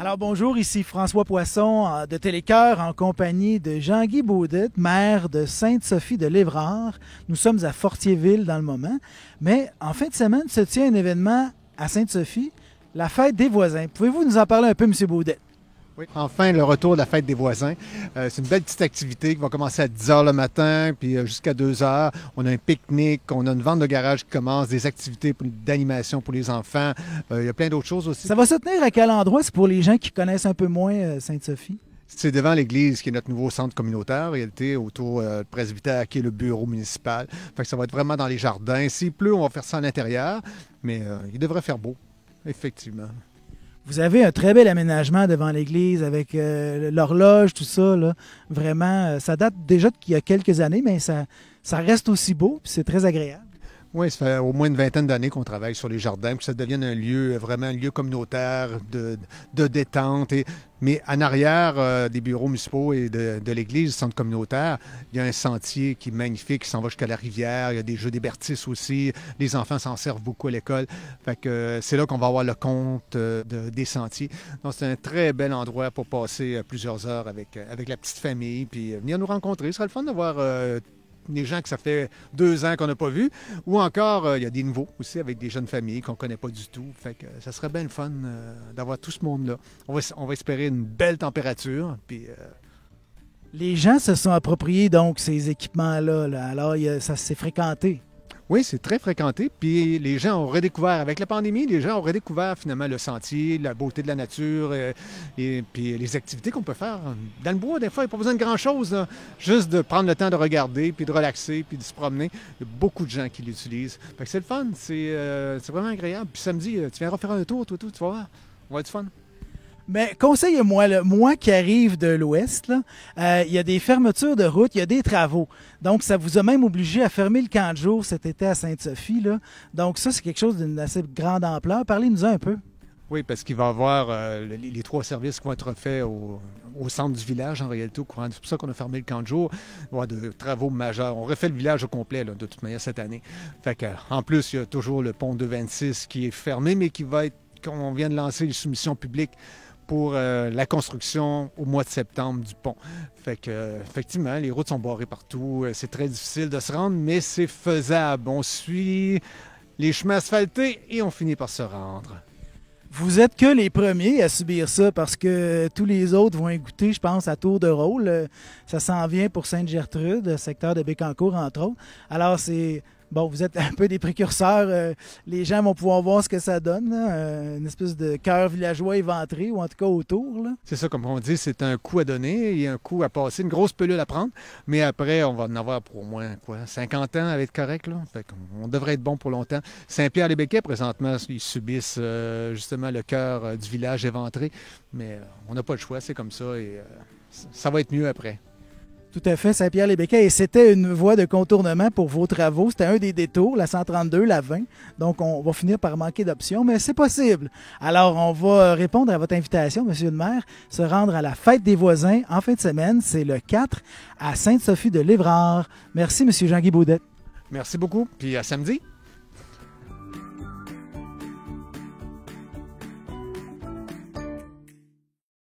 Alors bonjour, ici François Poisson euh, de Télécoeur en compagnie de Jean-Guy Baudette, maire de Sainte-Sophie de Lévrard. Nous sommes à Fortierville dans le moment, mais en fin de semaine se tient un événement à Sainte-Sophie, la fête des voisins. Pouvez-vous nous en parler un peu, M. Baudette? Enfin, le retour de la fête des voisins. Euh, c'est une belle petite activité qui va commencer à 10 h le matin, puis euh, jusqu'à 2 h. On a un pique-nique, on a une vente de garage qui commence, des activités d'animation pour les enfants. Euh, il y a plein d'autres choses aussi. Ça va se tenir à quel endroit? C'est pour les gens qui connaissent un peu moins Sainte-Sophie? C'est devant l'église qui est notre nouveau centre communautaire, en réalité, autour du presbytère qui est le bureau municipal. Fait que ça va être vraiment dans les jardins. S'il pleut, on va faire ça à l'intérieur, mais il devrait faire beau, effectivement. Vous avez un très bel aménagement devant l'église avec euh, l'horloge, tout ça. Là. Vraiment, euh, ça date déjà qu'il y a quelques années, mais ça, ça reste aussi beau, puis c'est très agréable. Oui, ça fait au moins une vingtaine d'années qu'on travaille sur les jardins, que ça devienne un lieu, vraiment un lieu communautaire de, de détente. Et, mais en arrière euh, des bureaux municipaux et de, de l'église, centre communautaire, il y a un sentier qui est magnifique, qui s'en va jusqu'à la rivière. Il y a des jeux d'hébertis aussi. Les enfants s'en servent beaucoup à l'école. Fait que euh, c'est là qu'on va avoir le compte euh, de, des sentiers. Donc c'est un très bel endroit pour passer plusieurs heures avec, avec la petite famille, puis venir nous rencontrer. Ce serait le fun d'avoir des gens que ça fait deux ans qu'on n'a pas vu, ou encore euh, il y a des nouveaux aussi avec des jeunes familles qu'on ne connaît pas du tout. Fait que euh, ça serait bien le fun euh, d'avoir tout ce monde-là. On va, espérer une belle température, puis... les gens se sont appropriés donc ces équipements Là. Alors, ça s'est fréquenté. Oui, c'est très fréquenté. Puis les gens ont redécouvert, avec la pandémie, les gens ont redécouvert finalement le sentier, la beauté de la nature euh, et puis les activités qu'on peut faire. Dans le bois, des fois, il n'y a pas besoin de grand-chose. Juste de prendre le temps de regarder, puis de relaxer, puis de se promener. Il y a beaucoup de gens qui l'utilisent. c'est le fun, euh, c'est vraiment agréable. Puis samedi, euh, tu viendras faire un tour, toi, tout, tu vas voir. On va être fun. Mais conseillez-moi, moi qui arrive de l'Ouest, euh, il y a des fermetures de routes, il y a des travaux. Donc, ça vous a même obligé à fermer le camp de jour cet été à Sainte-Sophie. Donc, ça, c'est quelque chose d'une assez grande ampleur. Parlez-nous un peu. Oui, parce qu'il va y avoir euh, les, trois services qui vont être faits au, centre du village, en réalité, au courant. C'est pour ça qu'on a fermé le camp de jour. Il va y avoir de travaux majeurs. On refait le village au complet, de toute manière, cette année. en plus, il y a toujours le pont de 26 qui est fermé, mais qui va être, qu'on vient de lancer une soumissions publiques pour euh, la construction au mois de septembre du pont. Fait que, effectivement, les routes sont barrées partout. Euh, c'est très difficile de se rendre, mais c'est faisable. On suit les chemins asphaltés et on finit par se rendre. Vous êtes que les premiers à subir ça parce que tous les autres vont écouter, je pense, à tour de rôle. Euh, ça s'en vient pour Sainte-Gertrude, secteur de Bécancour, entre autres. Alors, c'est bon, vous êtes un peu des précurseurs. Euh, les gens vont pouvoir voir ce que ça donne, euh, une espèce de cœur villageois éventré, ou en tout cas autour. C'est ça, comme on dit, c'est un coup à donner et un coup à passer, une grosse pelule à prendre. Mais après, on va en avoir pour au moins quoi, 50 ans à être correct. on devrait être bon pour longtemps. Saint-Pierre-les-Béquets, présentement, ils subissent euh, justement le cœur du village éventré. Mais on n'a pas le choix, c'est comme ça et ça va être mieux après. Tout à fait, saint pierre les béquins. Et c'était une voie de contournement pour vos travaux. C'était un des détours, la 132, la 20. Donc, on va finir par manquer d'options, mais c'est possible. Alors, on va répondre à votre invitation, Monsieur le maire, se rendre à la fête des voisins en fin de semaine. C'est le 4 à Sainte-Sophie de Livrard. Merci, Monsieur Jean-Guy Baudet. Merci beaucoup. Puis à samedi.